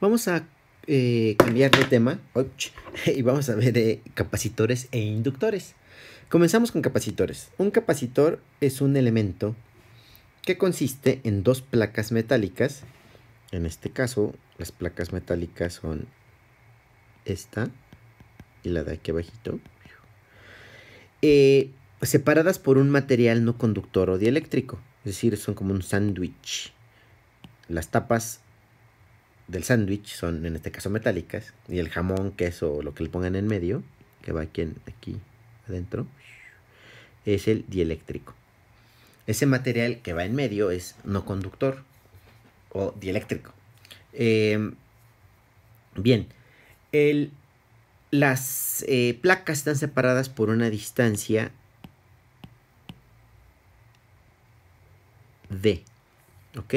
Vamos a eh, cambiar de tema y vamos a ver de eh, capacitores e inductores. Comenzamos con capacitores. Un capacitor es un elemento que consiste en dos placas metálicas. En este caso, las placas metálicas son esta y la de aquí abajito. Eh, separadas por un material no conductor o dieléctrico. Es decir, son como un sándwich. Las tapas del sándwich son en este caso metálicas y el jamón, queso, lo que le pongan en medio, que va aquí, adentro, es el dieléctrico. Ese material que va en medio es no conductor o dieléctrico. Em, bien, las eh, placas están separadas por una distancia D. ¿Ok?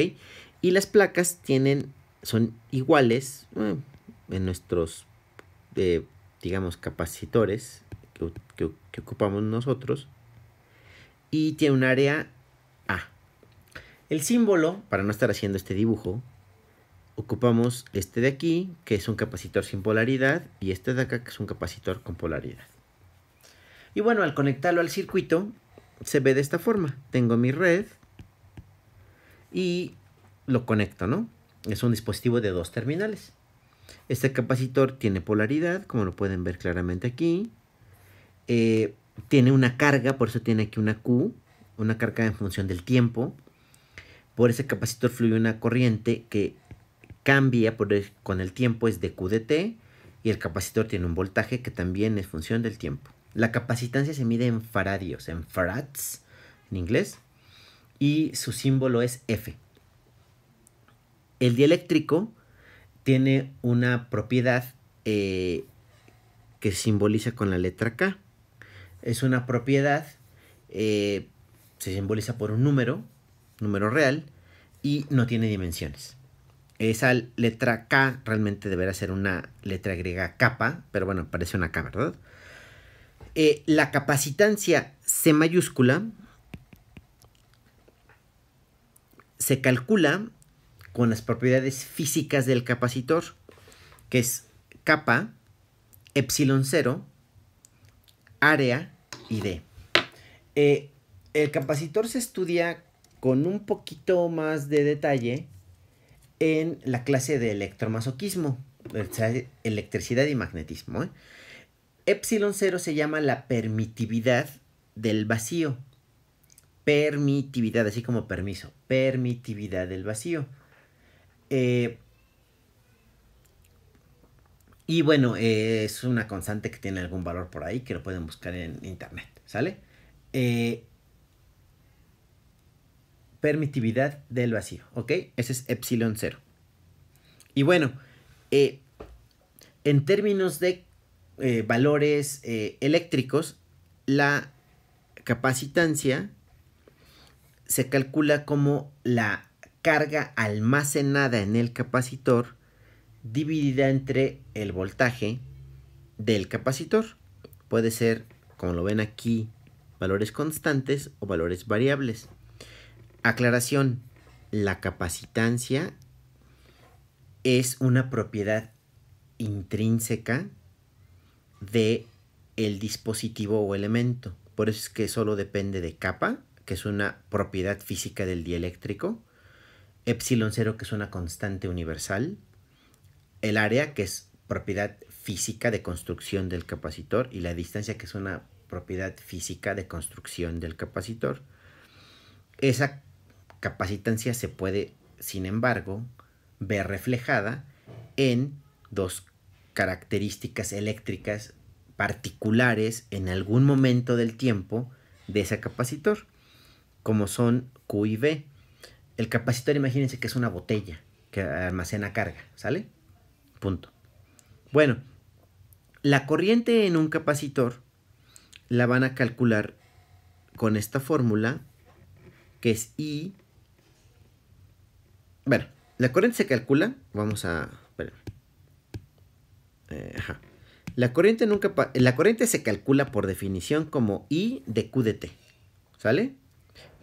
Y las placas tienen son iguales eh, en nuestros, eh, digamos, capacitores que, ocupamos nosotros. Y tiene un área A. El símbolo, para no estar haciendo este dibujo, ocupamos este de aquí, que es un capacitor sin polaridad, y este de acá, que es un capacitor con polaridad. Y bueno, al conectarlo al circuito, se ve de esta forma. Tengo mi red y lo conecto, ¿no? es un dispositivo de dos terminales. Este capacitor tiene polaridad, como lo pueden ver claramente aquí. Eh, tiene una carga, por eso tiene aquí una Q, una carga en función del tiempo. Por ese capacitor fluye una corriente que cambia por con el tiempo, es de Q de T, y el capacitor tiene un voltaje que también es función del tiempo. La capacitancia se mide en faradios, en farads en inglés, y su símbolo es F. El dieléctrico tiene una propiedad eh, que simboliza con la letra K. Es una propiedad, eh, se simboliza por un número, número real, y no tiene dimensiones. Esa letra K realmente deberá ser una letra griega kappa, pero bueno, parece una K, ¿verdad? Eh, la capacitancia C mayúscula se calcula con las propiedades físicas del capacitor, que es capa, epsilon 0, área y D. Eh, el capacitor se estudia con un poquito más de detalle en la clase de electromasoquismo, electricidad y magnetismo. ¿eh? Epsilon 0 se llama la permitividad del vacío. Permitividad, así como permiso. Permitividad del vacío. Eh, y bueno, eh, es una constante que tiene algún valor por ahí que lo pueden buscar en internet, ¿sale? Eh, permitividad del vacío, ¿ok? Ese es epsilon cero. Y bueno, en términos de valores eléctricos, la capacitancia se calcula como la carga almacenada en el capacitor dividida entre el voltaje del capacitor. Puede ser, como lo ven aquí, valores constantes o valores variables. Aclaración, la capacitancia es una propiedad intrínseca de el dispositivo o elemento. Por eso es que solo depende de capa, que es una propiedad física del dieléctrico, epsilon 0 que es una constante universal, el área que es propiedad física de construcción del capacitor y la distancia que es una propiedad física de construcción del capacitor. Esa capacitancia se puede, sin embargo, ver reflejada en dos características eléctricas particulares en algún momento del tiempo de ese capacitor, como son Q y V. El capacitor, imagínense que es una botella que almacena carga, ¿sale? Punto. Bueno, la corriente en un capacitor la van a calcular con esta fórmula que es I. Bueno, la corriente se calcula, vamos a... Eh, ajá. La corriente, la corriente se calcula por definición como I de Q de T. ¿Sale?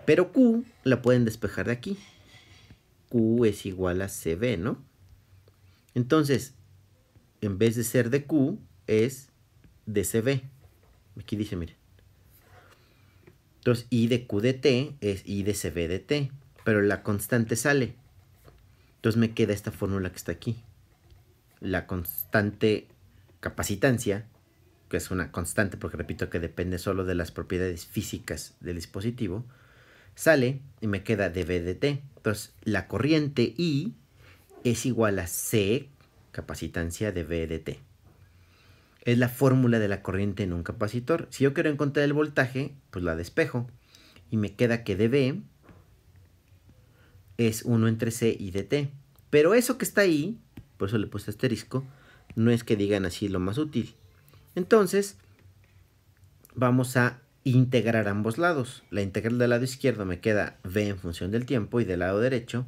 Pero Q la pueden despejar de aquí. Q es igual a CB, ¿no? Entonces, en vez de ser de Q, es de CB. Aquí dice, miren. Entonces, I de Q de T es I de CB de T. Pero la constante sale. Entonces me queda esta fórmula que está aquí. La constante capacitancia, que es una constante porque repito que depende solo de las propiedades físicas del dispositivo, sale y me queda dv de T. Entonces, la corriente I es igual a C, capacitancia de Es la fórmula de la corriente en un capacitor. Si yo quiero encontrar el voltaje, pues la despejo. Y me queda que dB es 1 entre C y dt. Pero eso que está ahí, por eso le puse asterisco, no es que digan así lo más útil. Entonces, vamos a integrar ambos lados. La integral del lado izquierdo me queda v en función del tiempo y del lado derecho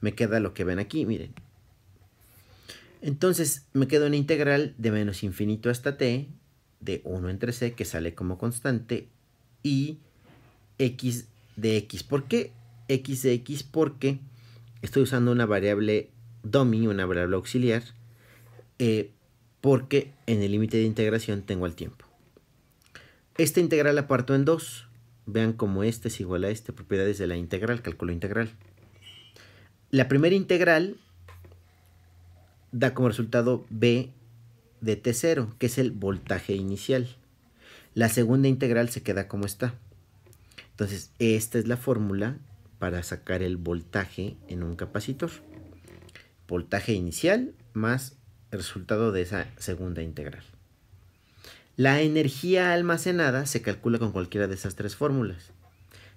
me queda lo que ven aquí, miren. Entonces me queda una integral de menos infinito hasta t de 1 entre c que sale como constante y x de x. ¿Por qué x de x? Porque estoy usando una variable dummy, una variable auxiliar, eh, porque en el límite de integración tengo el tiempo. Esta integral la parto en dos. Vean cómo este es igual a este. Propiedades de la integral, cálculo integral. La primera integral da como resultado B de T0, que es el voltaje inicial. La segunda integral se queda como está. Entonces, esta es la fórmula para sacar el voltaje en un capacitor. Voltaje inicial más el resultado de esa segunda integral. La energía almacenada se calcula con cualquiera de esas tres fórmulas.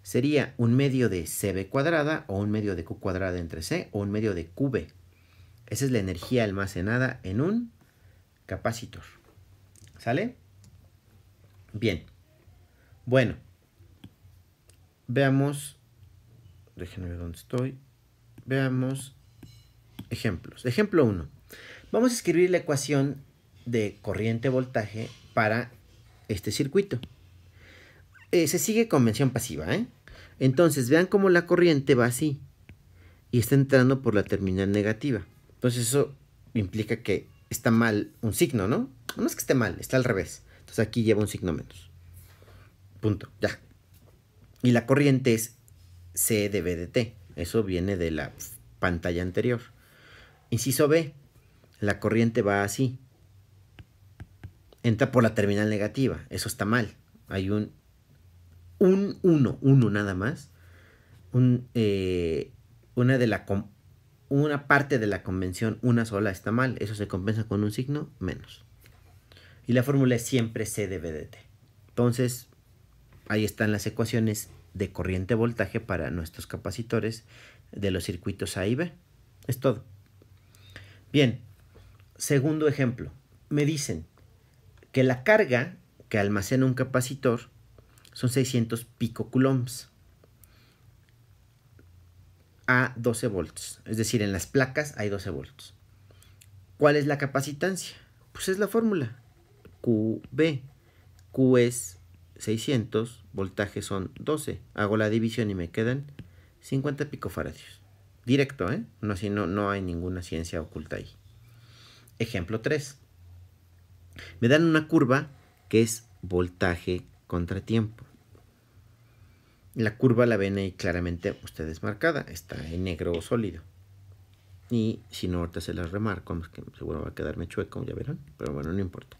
Sería un medio de CB cuadrada o un medio de Q cuadrada entre C o un medio de QB. Esa es la energía almacenada en un capacitor. ¿Sale? Bien. Bueno. Veamos. Déjenme ver dónde estoy. Veamos ejemplos. Ejemplo 1. Vamos a escribir la ecuación de corriente voltaje para este circuito. Eh, se sigue convención pasiva, ¿eh? Entonces, vean cómo la corriente va así y está entrando por la terminal negativa. Entonces, eso implica que está mal un signo, ¿no? No es que esté mal, está al revés. Entonces, aquí lleva un signo menos. Punto, ya. Y la corriente es C de B de T. Eso viene de la pantalla anterior. Inciso B, la corriente va así entra por la terminal negativa. Eso está mal. Hay un, un uno, uno nada más. Eh, una, de la una parte de la convención, una sola, está mal. Eso se compensa con un signo menos. Y la fórmula es siempre C de B de T. Entonces, ahí están las ecuaciones de corriente voltaje para nuestros capacitores de los circuitos A y B. Es todo. Bien, segundo ejemplo. Me dicen, que la carga que almacena un capacitor son 600 picocoulombs a 12 volts. Es decir, en las placas hay 12 volts. ¿Cuál es la capacitancia? Pues es la fórmula. QB. Q es 600, voltaje son 12. Hago la división y me quedan 50 picofaradios. Directo, ¿eh? No, no, no hay ninguna ciencia oculta ahí. Ejemplo 3 me dan una curva que es voltaje contra tiempo. La curva la ven ahí claramente ustedes marcada, está en negro sólido. Y si no, ahorita se la remarco, que seguro va a quedarme chueco, ya verán, pero bueno, no importa.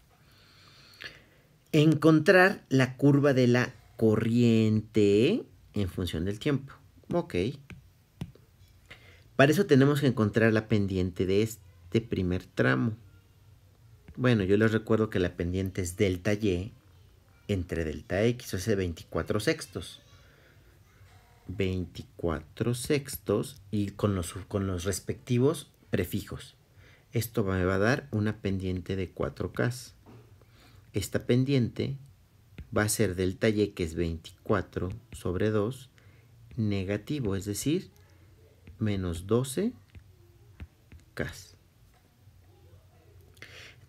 Encontrar la curva de la corriente en función del tiempo. Ok. Para eso tenemos que encontrar la pendiente de este primer tramo. Bueno, yo les recuerdo que la pendiente es delta Y entre delta X, o sea, 24 sextos. 24 sextos y con los, con los respectivos prefijos. Esto me va a dar una pendiente de 4K. Esta pendiente va a ser delta Y, que es 24 sobre 2, negativo, es decir, menos 12K.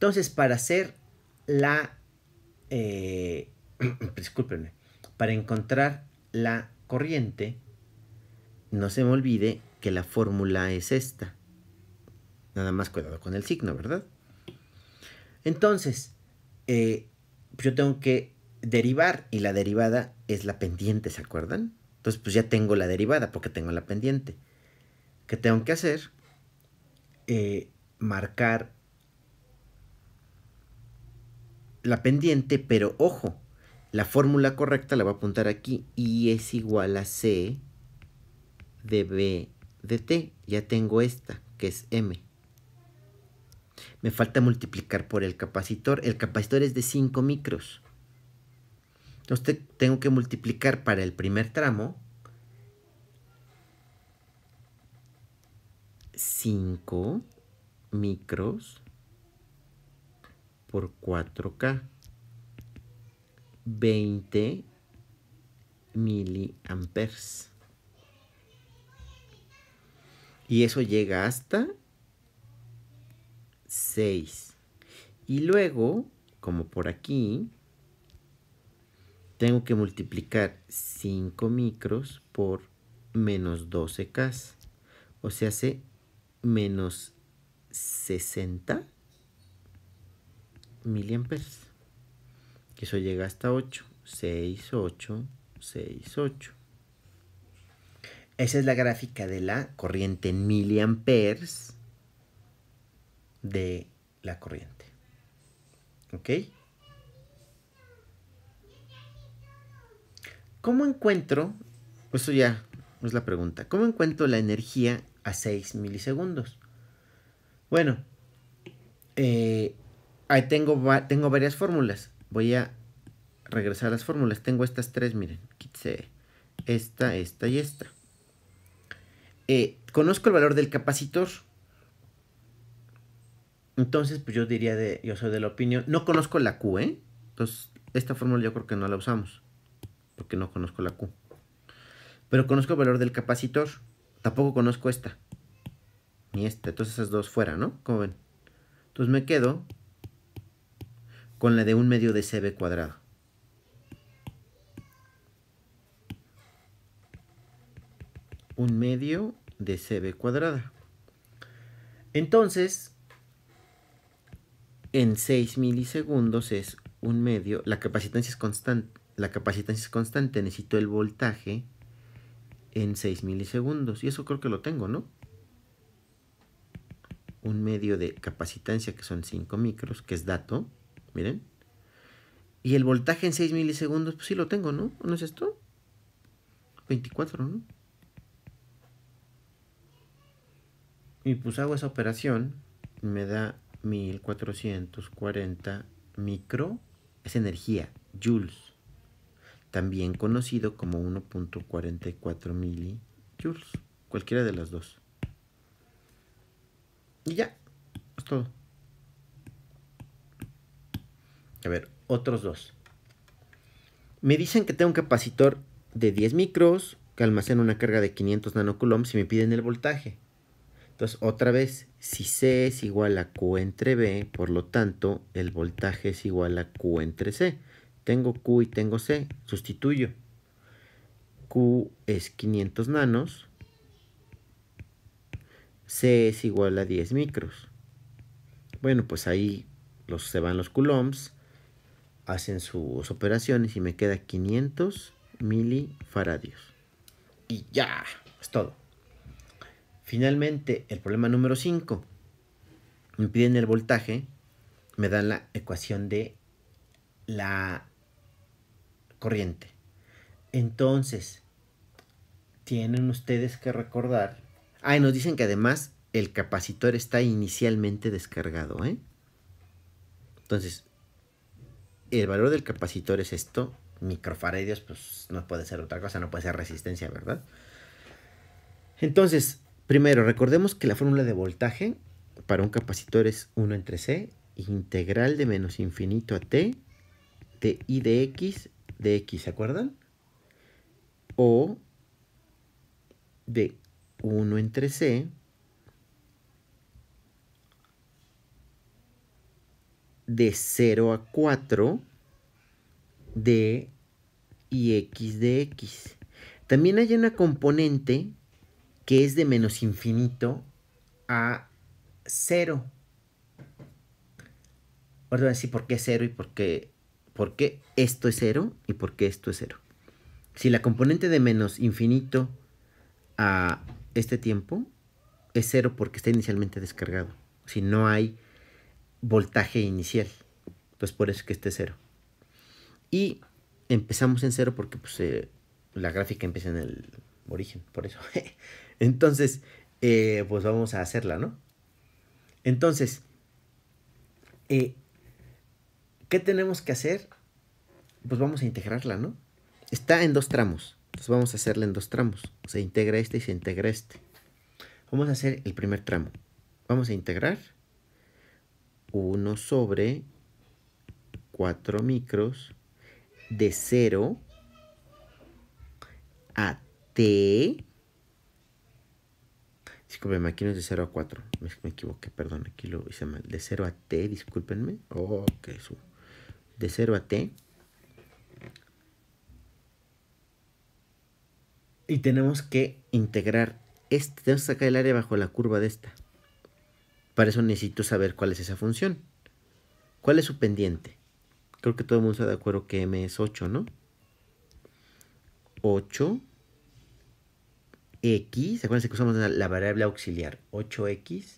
Entonces, para hacer la... Eh, Para encontrar la corriente, no se me olvide que la fórmula es esta. Nada más cuidado con el signo, ¿verdad? Entonces, eh, yo tengo que derivar y la derivada es la pendiente, ¿se acuerdan? Entonces, pues ya tengo la derivada porque tengo la pendiente. ¿Qué tengo que hacer? Eh, marcar la pendiente, pero ojo, la fórmula correcta la va a apuntar aquí. Y es igual a C de B de T. Ya tengo esta, que es M. Me falta multiplicar por el capacitor. El capacitor es de 5 micros. Entonces tengo que multiplicar para el primer tramo 5 micros por 4K. 20 miliamperes. Y eso llega hasta 6. Y luego, como por aquí, tengo que multiplicar 5 micros por menos 12K. O sea, hace menos 60 miliamperes. Eso llega hasta 8. 6, 8, 6, 8. Esa es la gráfica de la corriente en miliamperes de la corriente. ¿Ok? ¿Cómo encuentro? Eso ya es la pregunta. ¿Cómo encuentro la energía a 6 milisegundos? Bueno, eh, ahí tengo, tengo varias fórmulas. Voy a regresar a las fórmulas. Tengo estas tres, miren. esta, esta y esta. Eh, conozco el valor del capacitor. Entonces, pues yo diría de, yo soy de la opinión, no conozco la Q, ¿eh? Entonces, esta fórmula yo creo que no la usamos, porque no conozco la Q. Pero conozco el valor del capacitor, tampoco conozco esta, ni esta, entonces esas dos fuera, ¿no? Como ven. Entonces me quedo con la de un medio de CB cuadrado. Un medio de CB cuadrada. Entonces, en 6 milisegundos es un medio, la capacitancia es constante, la capacitancia es constante, necesito el voltaje en 6 milisegundos. Y eso creo que lo tengo, ¿no? Un medio de capacitancia que son 5 micros, que es dato. Miren. Y el voltaje en 6 milisegundos, pues sí lo tengo, ¿no? ¿No es esto? 24, ¿no? Y pues hago esa operación, me da 1440 micro, es energía, joules, también conocido como 1.44 milijoules, cualquiera de las dos. Y ya, es todo. A ver, otros dos. Me dicen que tengo un capacitor de 10 micros que almacena una carga de 500 nanocoulombs y me piden el voltaje. Entonces, otra vez, si C es igual a Q entre B, por lo tanto, el voltaje es igual a Q entre C. Tengo Q y tengo C, sustituyo. Q es 500 nanos. C es igual a 10 micros. Bueno, pues ahí se van los coulombs hacen sus operaciones y me queda 500 milifaradios. Y ya, es todo. Finalmente, el problema número 5. Me piden el voltaje, me dan la ecuación de la corriente. Entonces, tienen ustedes que recordar. Ah, y nos dicen que además el capacitor está inicialmente descargado, ¿eh? Entonces, el valor del capacitor es esto, microfaradios, pues no puede ser otra cosa, no puede ser resistencia, ¿verdad? Entonces, primero, recordemos que la fórmula de voltaje para un capacitor es 1 entre C, integral de menos infinito a T, de I de X, de X, ¿se acuerdan? O de 1 entre C de 0 a 4 de y x de x. También hay una componente que es de menos infinito a 0. perdón, por qué 0 y por qué, por qué esto es 0 y por qué esto es 0. Si la componente de menos infinito a este tiempo es 0 porque está inicialmente descargado. Si no hay voltaje inicial. Pues por eso que esté cero. Y empezamos en cero porque pues, eh, la gráfica empieza en el origen, por eso. Entonces, eh, pues vamos a hacerla, ¿no? Entonces, eh, ¿qué tenemos que hacer? Pues vamos a integrarla, ¿no? Está en dos tramos. Entonces vamos a hacerla en dos tramos. Se integra este y se integra este. Vamos a hacer el primer tramo. Vamos a integrar 1 sobre 4 micros de 0 a T. Disculpenme, aquí no es de 0 a 4. Me, equivoqué, perdón, aquí lo hice mal. De 0 a T, discúlpenme. Oh, que su. De 0 a T. Y tenemos que integrar este. Tenemos que sacar el área bajo la curva de esta. Para eso necesito saber cuál es esa función. ¿Cuál es su pendiente? Creo que todo el mundo está de acuerdo que m es 8, ¿no? 8 x, Acuérdense que usamos la, variable auxiliar? 8x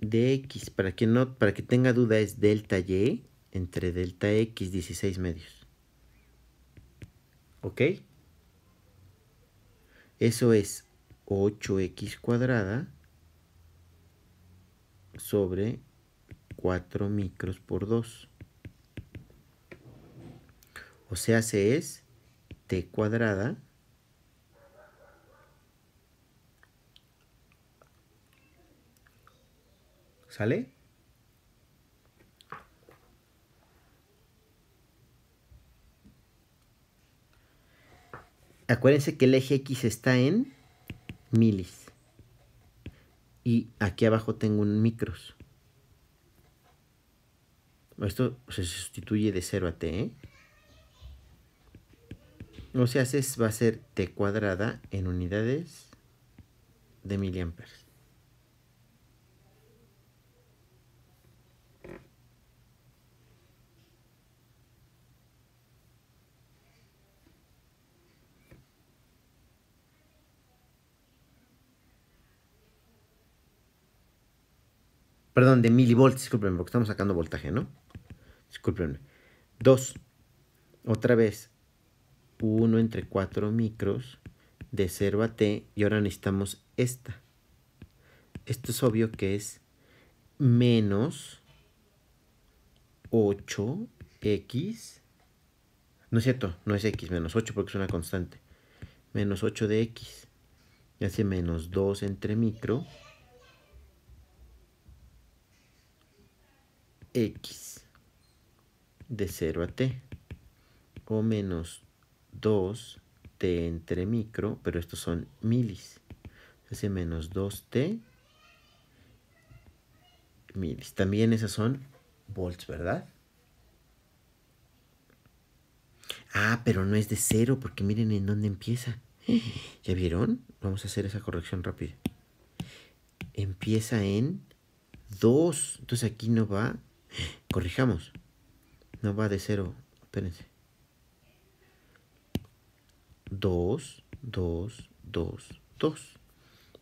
dx, para que no, para que tenga duda es delta y entre delta x 16 medios. ¿Ok? Eso es 8x cuadrada sobre 4 micros por 2. O sea, se es t cuadrada ¿Sale? Acuérdense que el eje X está en milis. Y aquí abajo tengo un micros. Esto se sustituye de 0 a t. ¿eh? O sea, va a ser t cuadrada en unidades de miliamperes. Perdón, de milivolts, discúlpenme, porque estamos sacando voltaje, ¿no? Discúlpenme. 2. Otra vez. 1 entre 4 micros de 0 a t. Y ahora necesitamos esta. Esto es obvio que es menos 8x. No es cierto, no es x, menos 8 porque es una constante. Menos 8 de x. Y hace menos 2 entre micro x de 0 a t o menos 2t entre micro, pero estos son milis. Entonces menos 2t milis. También esas son volts, ¿verdad? Ah, pero no es de 0 porque miren en dónde empieza. ¿Ya vieron? Vamos a hacer esa corrección rápida. Empieza en 2. Entonces aquí no va Corrijamos. No va de cero. Espérense. 2, 2, 2, 2.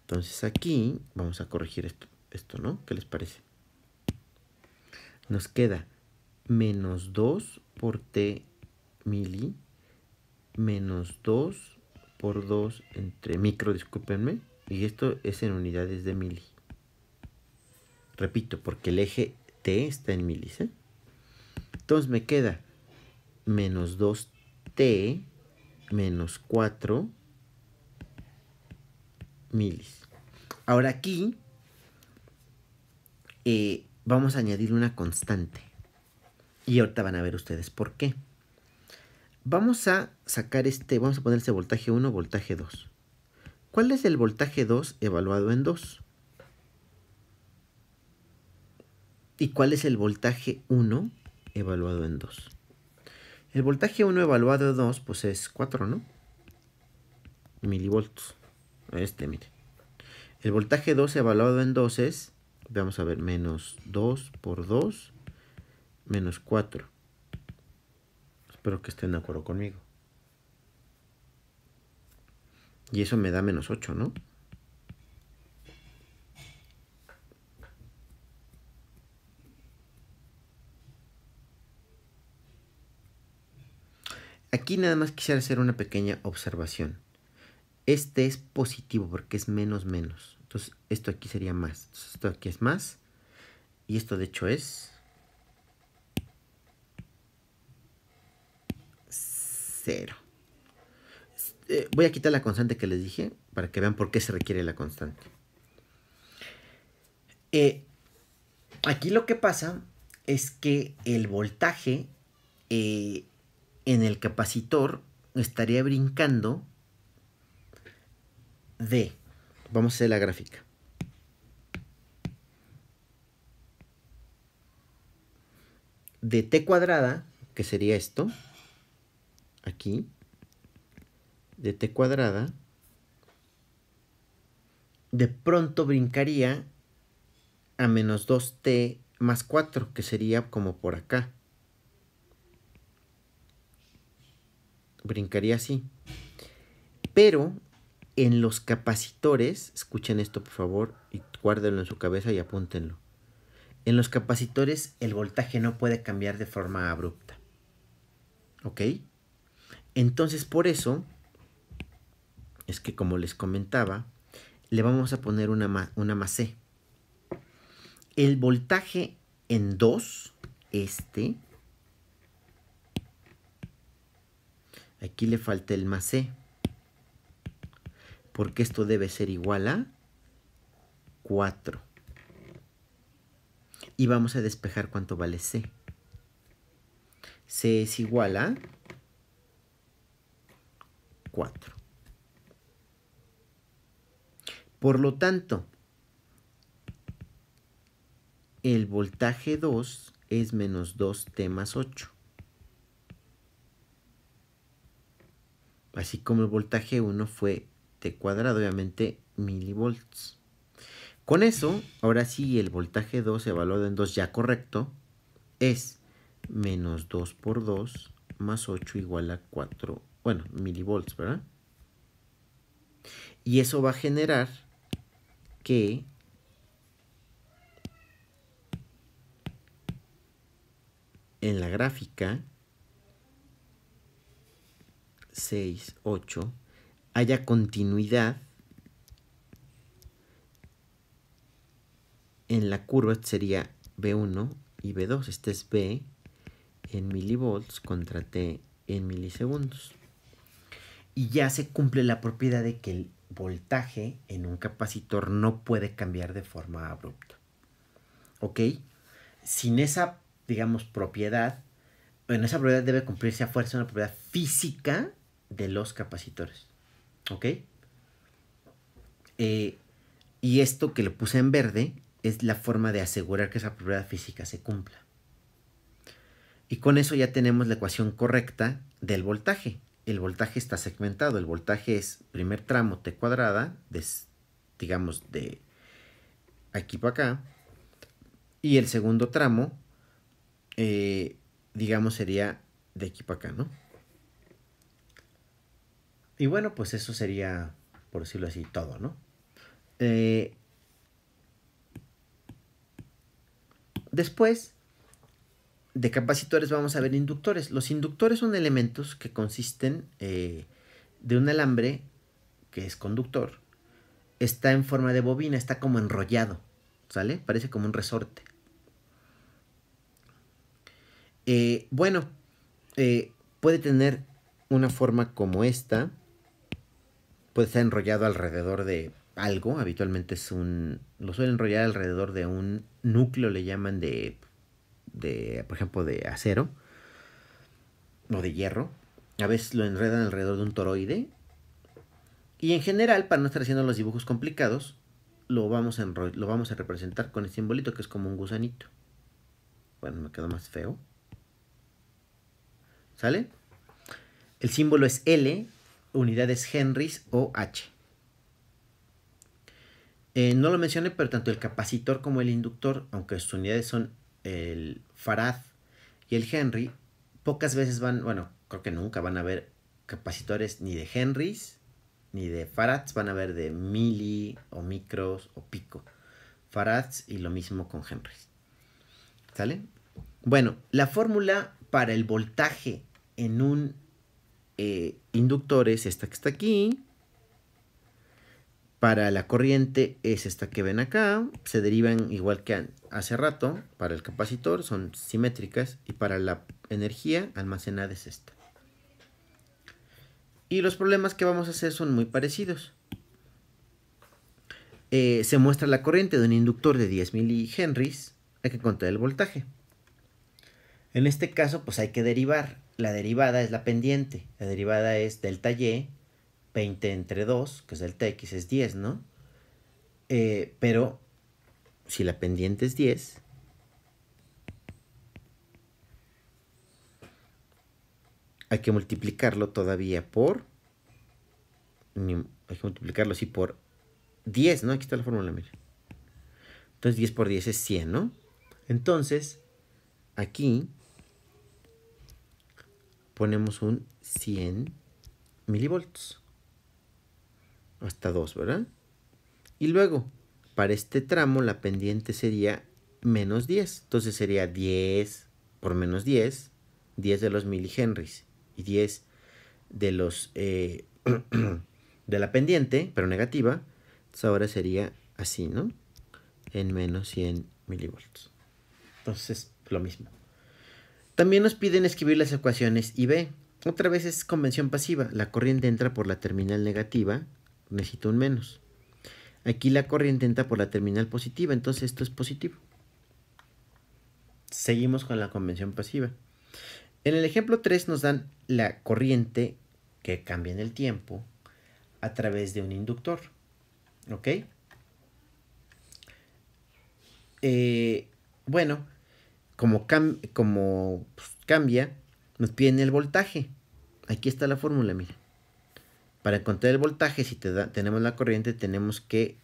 Entonces aquí vamos a corregir esto, esto, ¿no? ¿Qué les parece? Nos queda menos 2 por t mili, menos 2 por 2 entre micro, discúlpenme, y esto es en unidades de mili. Repito, porque el eje t está en milis, Entonces me queda menos 2t menos 4 milis. Ahora aquí eh, vamos a añadir una constante. Y ahorita van a ver ustedes por qué. Vamos a sacar este, vamos a poner voltaje 1, voltaje 2. ¿Cuál es el voltaje 2 evaluado en 2? ¿Y cuál es el voltaje 1 evaluado en 2? El voltaje 1 evaluado en 2, pues es 4, ¿no? Milivolts. Este, mire. El voltaje 2 evaluado en 2 es, vamos a ver, menos 2 por 2, menos 4. Espero que estén de acuerdo conmigo. Y eso me da menos 8, ¿no? Aquí nada más quisiera hacer una pequeña observación. Este es positivo porque es menos menos. Entonces esto aquí sería más. esto aquí es más. Y esto de hecho es... Cero. Eh, voy a quitar la constante que les dije para que vean por qué se requiere la constante. Eh, aquí lo que pasa es que el voltaje eh, en el capacitor estaría brincando de, vamos a hacer la gráfica, de T cuadrada, que sería esto, aquí, de T cuadrada, de pronto brincaría a menos 2T más 4, que sería como por acá. brincaría así. Pero en los capacitores, escuchen esto por favor y guárdenlo en su cabeza y apúntenlo. En los capacitores el voltaje no puede cambiar de forma abrupta. ¿Ok? Entonces por eso es que como les comentaba, le vamos a poner una, una C. El voltaje en 2, este, Aquí le falta el más C. E. Porque esto debe ser igual a 4. Y vamos a despejar cuánto vale C. C es igual a 4. Por lo tanto, el voltaje 2 es menos 2 T más 8. así como el voltaje 1 fue T cuadrado, obviamente milivolts. Con eso, ahora sí el voltaje 2 evaluado en 2 ya correcto es menos 2 por 2 más 8 igual a 4, bueno, milivolts, ¿verdad? Y eso va a generar que en la gráfica 6, 8 haya continuidad en la curva sería B1 y B2. Este es B en milivolts contra T en milisegundos. Y ya se cumple la propiedad de que el voltaje en un capacitor no puede cambiar de forma abrupta. ¿Ok? Sin esa, digamos, propiedad, en esa propiedad debe cumplirse a fuerza una propiedad física de los capacitores. ¿Ok? Eh, y esto que le puse en verde es la forma de asegurar que esa propiedad física se cumpla. Y con eso ya tenemos la ecuación correcta del voltaje. El voltaje está segmentado. El voltaje es primer tramo T cuadrada, digamos de aquí para acá. Y el segundo tramo, eh, digamos, sería de aquí para acá, ¿no? Y bueno, pues eso sería, por decirlo así, todo, ¿no? Eh, después de capacitores vamos a ver inductores. Los inductores son elementos que consisten eh, de un alambre que es conductor. Está en forma de bobina, está como enrollado, ¿sale? Parece como un resorte. Eh, bueno, puede tener una forma como esta puede estar enrollado alrededor de algo, habitualmente es un, lo suelen enrollar alrededor de un núcleo, le llaman de, de por ejemplo, de acero o de hierro. A veces lo enredan alrededor de un toroide. Y en general, para no estar haciendo los dibujos complicados, lo vamos a, lo vamos a representar con el este simbolito que es como un gusanito. Bueno, me quedó más feo. ¿Sale? El símbolo es L unidades Henrys o H. Eh, no lo mencioné, pero tanto el capacitor como el inductor, aunque sus unidades son el farad y el Henry, pocas veces van, bueno, creo que nunca van a haber capacitores ni de Henrys ni de farads, van a haber de mili o micros o pico. Farads y lo mismo con Henrys. ¿Sale? Bueno, la fórmula para el voltaje en un eh, inductores, esta que está aquí. Para la corriente es esta que ven acá. Se derivan igual que hace rato. Para el capacitor son simétricas. Y para la energía almacenada es esta. Y los problemas que vamos a hacer son muy parecidos. Eh, se muestra la corriente de un inductor de 10 mH. Hay que contar el voltaje. En este caso, pues hay que derivar la derivada es la pendiente. La derivada es delta y, 20 entre 2, que es delta x, es 10, ¿no? Eh, pero si la pendiente es 10, hay que multiplicarlo todavía por... Hay que multiplicarlo así por 10, ¿no? Aquí está la fórmula, mira. Entonces 10 por 10 es 100, ¿no? Entonces, aquí ponemos un 100 milivolts. Hasta 2, ¿verdad? Y luego, para este tramo, la pendiente sería menos 10. Entonces sería 10 por menos 10, 10 de los milihenries y 10 de los eh, de la pendiente, pero negativa. Entonces ahora sería así, ¿no? En menos 100 milivolts. Entonces, lo mismo. También nos piden escribir las ecuaciones y B. Otra vez es convención pasiva. La corriente entra por la terminal negativa. Necesito un menos. Aquí la corriente entra por la terminal positiva. Entonces esto es positivo. Seguimos con la convención pasiva. En el ejemplo 3 nos dan la corriente que cambia en el tiempo a través de un inductor. ¿Ok? Eh, bueno, como, pues, cambia, nos piden el voltaje. Aquí está la fórmula, mira. Para encontrar el voltaje, si te tenemos la corriente, tenemos que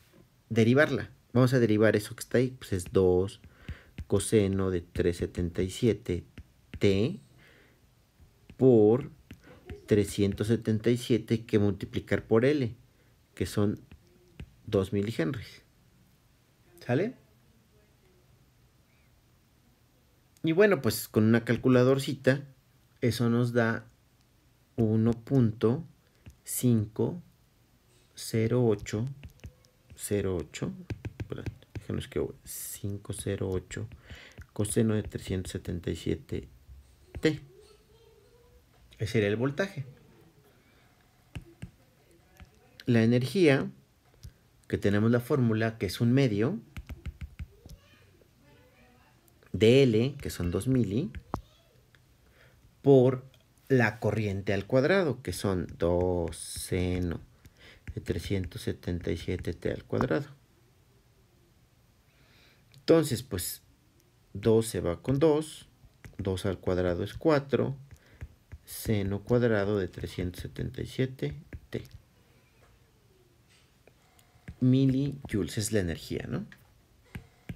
derivarla. Vamos a derivar eso que está ahí, pues es 2 coseno de 377 t por 377 que multiplicar por L, que son 2 milihenries. ¿Sale? Y bueno, pues con una calculadorcita, eso nos da 1.50808, déjenos que 508 coseno de 377 T. Ese era el voltaje. La energía, que tenemos la fórmula, que es un medio, dl, que son 2 mili, por la corriente al cuadrado, que son 2 seno de 377t al cuadrado. Entonces, pues 2 se va con 2, 2 al cuadrado es 4, seno cuadrado de 377t. Milijoules es la energía, ¿no?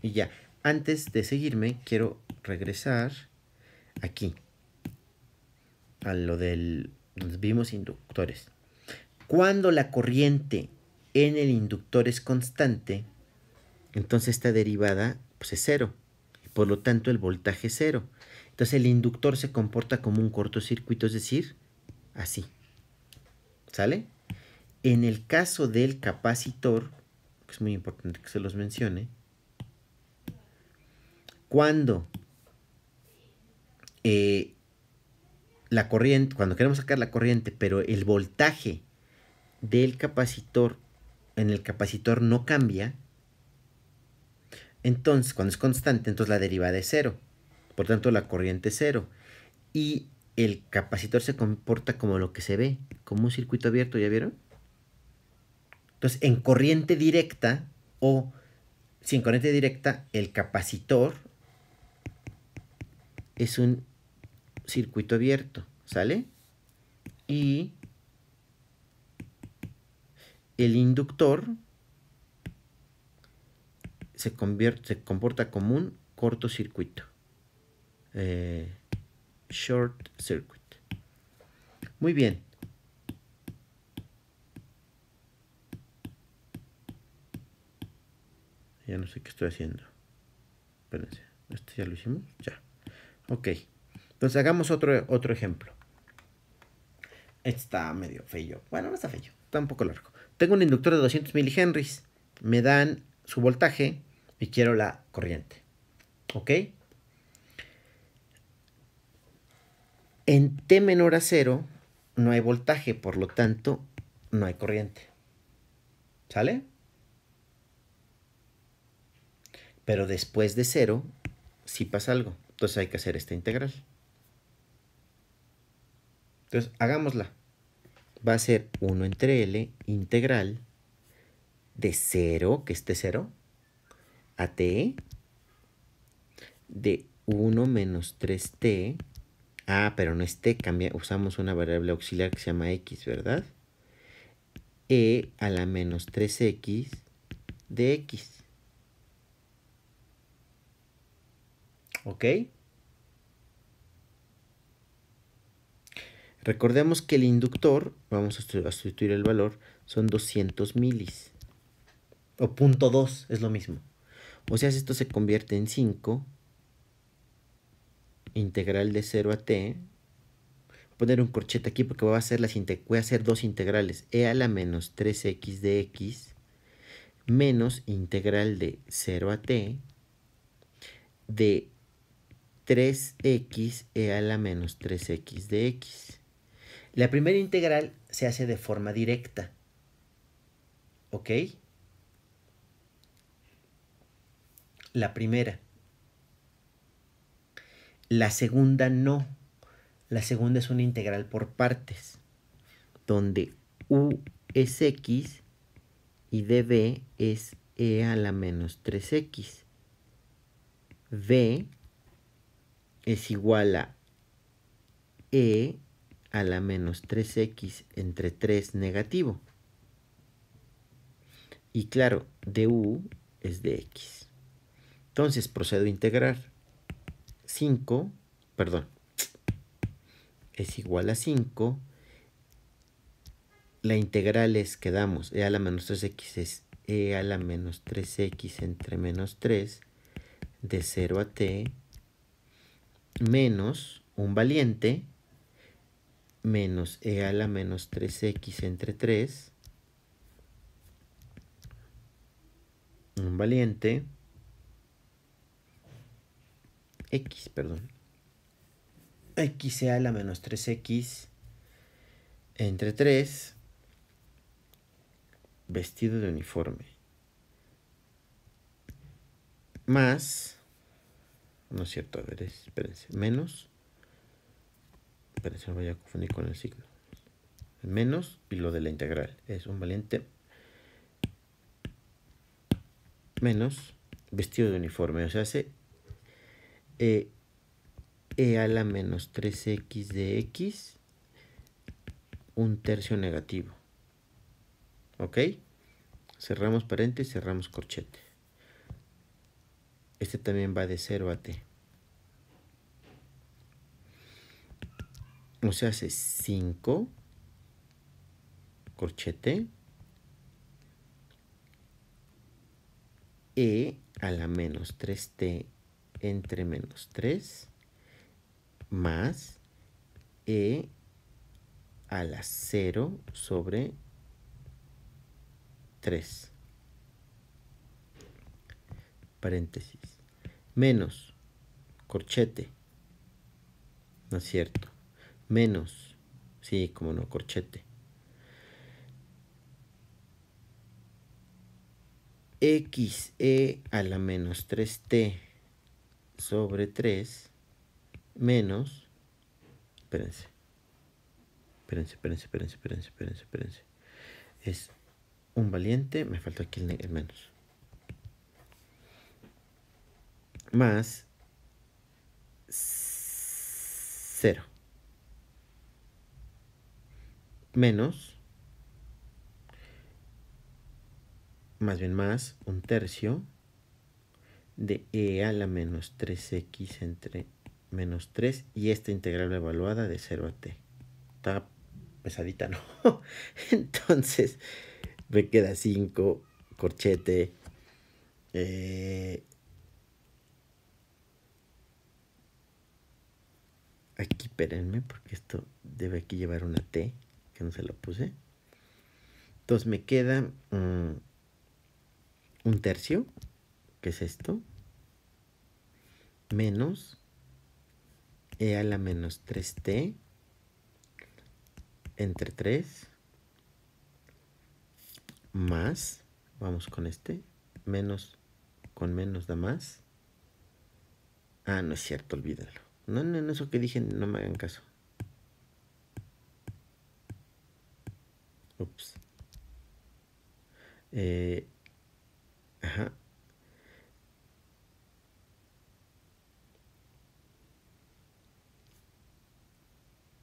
Y ya, antes de seguirme, quiero regresar aquí a lo del vimos inductores. Cuando la corriente en el inductor es constante, entonces esta derivada pues, es cero. por lo tanto, el voltaje es cero. Entonces el inductor se comporta como un cortocircuito, es decir, así. ¿Sale? En el caso del capacitor, que es muy importante que se los mencione, cuando eh, la corriente, cuando queremos sacar la corriente, pero el voltaje del capacitor en el capacitor no cambia, entonces cuando es constante, entonces la derivada es cero. Por tanto, la corriente es cero. Y el capacitor se comporta como lo que se ve, como un circuito abierto, ¿ya vieron? Entonces, en corriente directa o sin corriente directa, el capacitor es un circuito abierto, ¿sale? Y el inductor se, convierte, se comporta como un cortocircuito. Eh, short circuit. Muy bien. Ya no sé qué estoy haciendo. Espérense. Este ya lo hicimos. Ya. Ok. Entonces hagamos otro, otro ejemplo. está medio feo. Bueno, no está feo. Está un poco largo. Tengo un inductor de 200 milihenries. Me dan su voltaje y quiero la corriente. ¿Ok? En T menor a cero no hay voltaje, por lo tanto no hay corriente. ¿Sale? Pero después de cero sí pasa algo. Entonces hay que hacer esta integral. Entonces hagámosla. Va a ser 1 entre L integral de 0, que esté 0, a T, de 1 menos 3T, ah, pero no es T, usamos una variable auxiliar que se llama X, ¿verdad? E a la menos 3X de X. ¿Ok? Recordemos que el inductor, vamos a sustituir el valor, son 200 milis. O punto 2, es lo mismo. O sea, si esto se convierte en 5, integral de 0 a t, voy a poner un corchete aquí porque voy a hacer, voy hacer dos integrales, e a la menos 3x de x, menos integral de 0 a t, de 3x e a la menos 3x de x. La primera integral se hace de forma directa. ¿Ok? La primera. La segunda no. La segunda es una integral por partes, donde u es x y dv es e a la menos 3x. v es igual a e a la menos 3x entre 3 negativo. Y claro, du es de x. Entonces procedo a integrar. 5, perdón, es igual a 5. La integral es, que damos e a la menos 3x es e a la menos 3x entre menos 3 de 0 a t menos un valiente menos e a la menos 3x entre 3 un valiente x perdón x e a la menos 3x entre 3 vestido de uniforme más no es cierto, a ver, espérense. Menos. Espérense, no vaya a confundir con el signo. Menos y lo de la integral. Es un valiente menos vestido de uniforme. O sea, hace e, e a la menos 3x de x un tercio negativo. ¿Ok? Cerramos paréntesis, cerramos corchete. Este también va de 0 a t. O sea, hace 5 corchete e a la menos 3t entre menos 3 más e a la 0 sobre 3 paréntesis menos corchete. No es cierto. Menos. Sí, como no, corchete. XE a la menos 3T sobre 3 menos. Espérense. Espérense, espérense, espérense, espérense, espérense, Es un valiente. Me falta aquí el menos. más 0 menos más bien más un tercio de e a la menos 3x entre menos 3 y esta integral evaluada de 0 a t. Está pesadita, ¿no? Entonces me queda 5, corchete, eh, Aquí espérenme porque esto debe aquí llevar una T que no se lo puse. Entonces me queda mm, un tercio, que es esto, menos e a la menos 3t entre 3 más, vamos con este, menos con menos da más. Ah, no es cierto, olvídalo. No, no, no, eso que dije, no me hagan caso. Ups. Eh, ajá.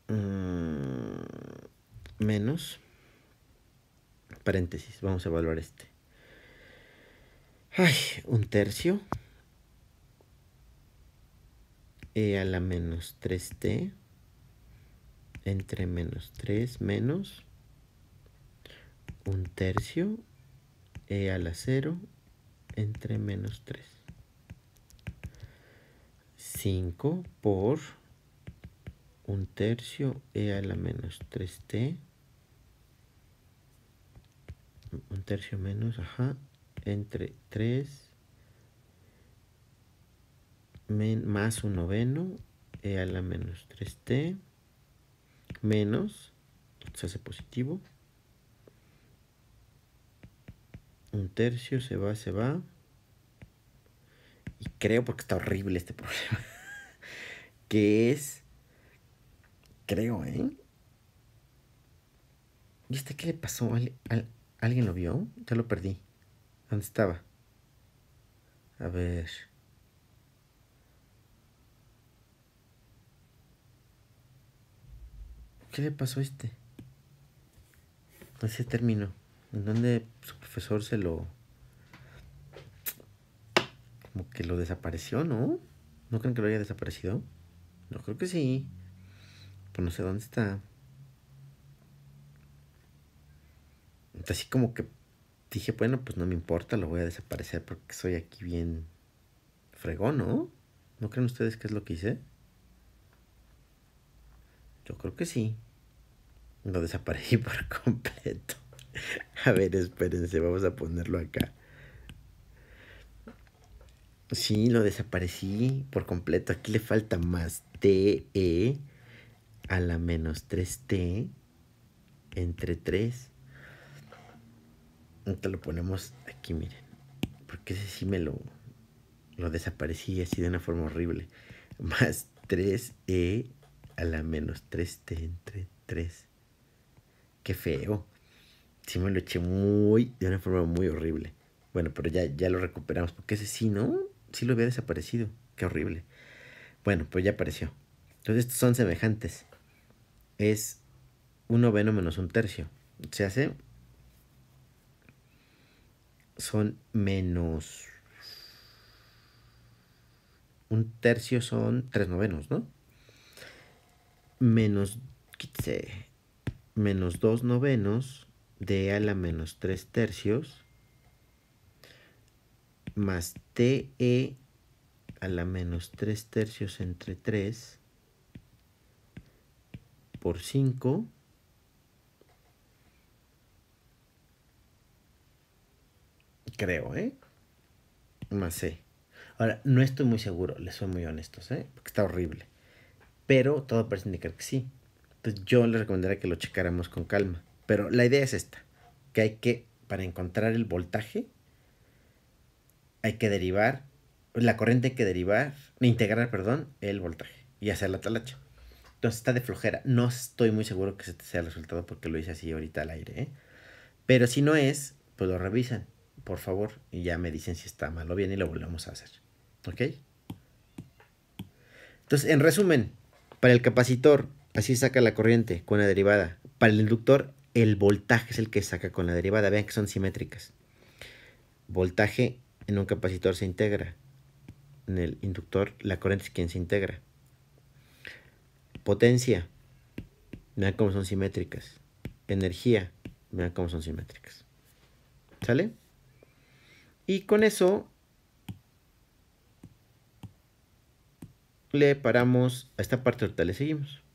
Mm, menos paréntesis vamos a evaluar este ay un tercio e a la menos 3t entre menos 3 menos un tercio e a la 0 entre menos 3. 5 por un tercio e a la menos 3t. Un tercio menos, ajá, entre 3 más un noveno e a la menos 3t menos se hace positivo un tercio se va se va y creo porque está horrible este problema que es creo eh ¿Y este qué le pasó? alguien lo vio? Ya lo perdí. ¿Dónde estaba? A ver. ¿Qué le pasó a este? se terminó. En dónde su profesor se lo. Como que lo desapareció, ¿no? ¿No creen que lo haya desaparecido? No creo que sí. Pues no sé dónde está. Así como que dije, bueno, pues no me importa, lo voy a desaparecer porque soy aquí bien fregón, ¿no? ¿No creen ustedes qué es lo que hice? Yo creo que sí. Lo desaparecí por completo. A ver, espérense, vamos a ponerlo acá. Sí, lo desaparecí por completo. Aquí le falta más TE a la menos 3T entre 3. Entonces lo ponemos aquí, miren. Porque ese sí me lo, lo desaparecí así de una forma horrible. Más 3E a la menos 3T entre 3 qué feo. Sí me lo eché muy, de una forma muy horrible. Bueno, pero ya, ya lo recuperamos, porque ese sí, ¿no? Sí lo había desaparecido, qué horrible. Bueno, pues ya apareció. Entonces estos son semejantes. Es un noveno menos un tercio. Se hace... Son menos... Un tercio son tres novenos, ¿no? Menos... Quítese menos 2 novenos de a la menos 3 tercios más TE a la menos 3 tercios entre 3 por 5 creo, ¿eh? Más C. Ahora, no estoy muy seguro, les soy muy honestos, ¿eh? Porque está horrible. Pero todo parece indicar que sí yo les recomendaría que lo checáramos con calma. Pero la idea es esta, que hay que, para encontrar el voltaje, hay que derivar, la corriente hay que derivar, integrar, perdón, el voltaje y hacer la talacha. Entonces está de flojera. No estoy muy seguro que este sea el resultado porque lo hice así ahorita al aire. ¿eh? Pero si no es, pues lo revisan, por favor, y ya me dicen si está mal o bien y lo volvemos a hacer. ¿Ok? Entonces, en resumen, para el capacitor Así saca la corriente con la derivada. Para el inductor, el voltaje es el que saca con la derivada. Vean que son simétricas. Voltaje en un capacitor se integra. En el inductor, la corriente es quien se integra. Potencia. Vean cómo son simétricas. Energía. Vean cómo son simétricas. ¿Sale? Y con eso le paramos a esta parte, ahorita le seguimos.